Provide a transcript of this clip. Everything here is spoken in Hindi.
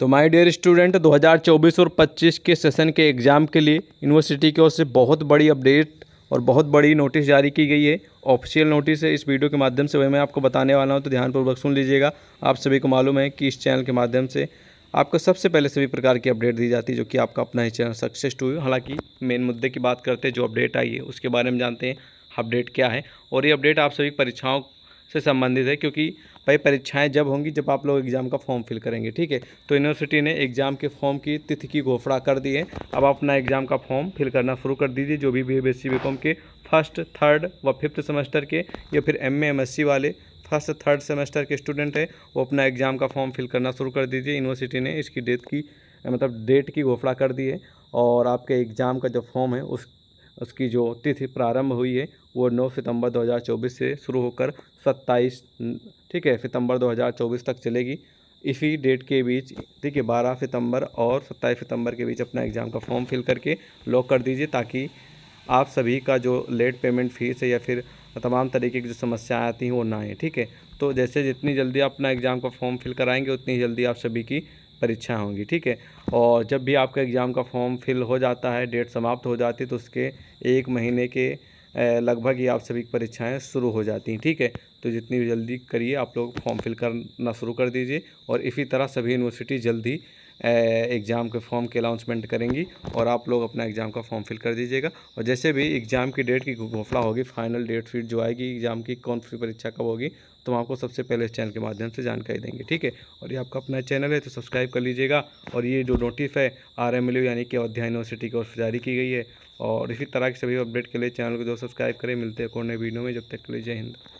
तो माय डियर स्टूडेंट 2024 और 25 के सेशन के एग्ज़ाम के लिए यूनिवर्सिटी की ओर से बहुत बड़ी अपडेट और बहुत बड़ी नोटिस जारी की गई है ऑफिशियल नोटिस है इस वीडियो के माध्यम से वही मैं आपको बताने वाला हूँ तो ध्यानपूर्वक सुन लीजिएगा आप सभी को मालूम है कि इस चैनल के माध्यम से आपको सबसे पहले सभी प्रकार की अपडेट दी जाती है जो कि आपका अपना ही चैनल सक्सेस टू हालांकि मेन मुद्दे की बात करते हैं जो अपडेट आई है उसके बारे में जानते हैं अपडेट क्या है और ये अपडेट आप सभी परीक्षाओं से संबंधित है क्योंकि भाई परीक्षाएं जब होंगी जब आप लोग एग्ज़ाम का फॉर्म फिल करेंगे ठीक है तो यूनिवर्सिटी ने एग्ज़ाम के फॉर्म की तिथि की घोषणा कर दी है अब आप अपना एग्ज़ाम का फॉर्म फिल करना शुरू कर दीजिए जो भी बी बी एस के फर्स्ट थर्ड व फिफ्थ सेमेस्टर के या फिर एम एम एस वाले फर्स्ट थर्ड सेमेस्टर के स्टूडेंट हैं वो अपना एग्ज़ाम का फॉर्म फिल करना शुरू कर दीजिए यूनिवर्सिटी ने इसकी डेट की मतलब डेट की घोषणा कर दी है और आपके एग्ज़ाम का जो फॉर्म है उस उसकी जो तिथि प्रारंभ हुई है वो 9 सितंबर 2024 से शुरू होकर 27 ठीक है सितंबर 2024 तक चलेगी इसी डेट के बीच ठीक है बारह सितंबर और सत्ताईस सितंबर के बीच अपना एग्ज़ाम का फॉर्म फिल करके लॉक कर दीजिए ताकि आप सभी का जो लेट पेमेंट फीस है या फिर तमाम तरीके की जो समस्याएँ आती हैं वो ना आए ठीक है तो जैसे जितनी जल्दी आप अपना एग्ज़ाम का फॉर्म फिल कराएंगे उतनी जल्दी आप सभी की परीक्षा होंगी ठीक है और जब भी आपका एग्ज़ाम का फॉर्म फिल हो जाता है डेट समाप्त हो जाती है तो उसके एक महीने के लगभग ही आप सभी परीक्षाएं परीक्षाएँ शुरू हो जाती हैं ठीक है तो जितनी भी जल्दी करिए आप लोग फॉर्म फिल करना शुरू कर दीजिए और इसी तरह सभी यूनिवर्सिटी जल्दी एग्ज़ाम के फॉर्म की अनाउंसमेंट करेंगी और आप लोग अपना एग्ज़ाम का फॉर्म फिल कर दीजिएगा और जैसे भी एग्ज़ाम की डेट की घोफला होगी फाइनल डेट फिर जो आएगी एग्ज़ाम की कौन सी परीक्षा कब होगी तो आपको सबसे पहले इस चैनल के माध्यम से जानकारी देंगे ठीक है और ये आपका अपना चैनल है तो सब्सक्राइब कर लीजिएगा और ये जो नोटिस है आर एम यानी कि अयोध्या यूनिवर्सिटी की ओर से जारी की गई है और इसी तरह के सभी अपडेट के लिए चैनल को जो सब्सक्राइब करें मिलते हैं कोने वीडियो में जब तक के लिए जय हिंद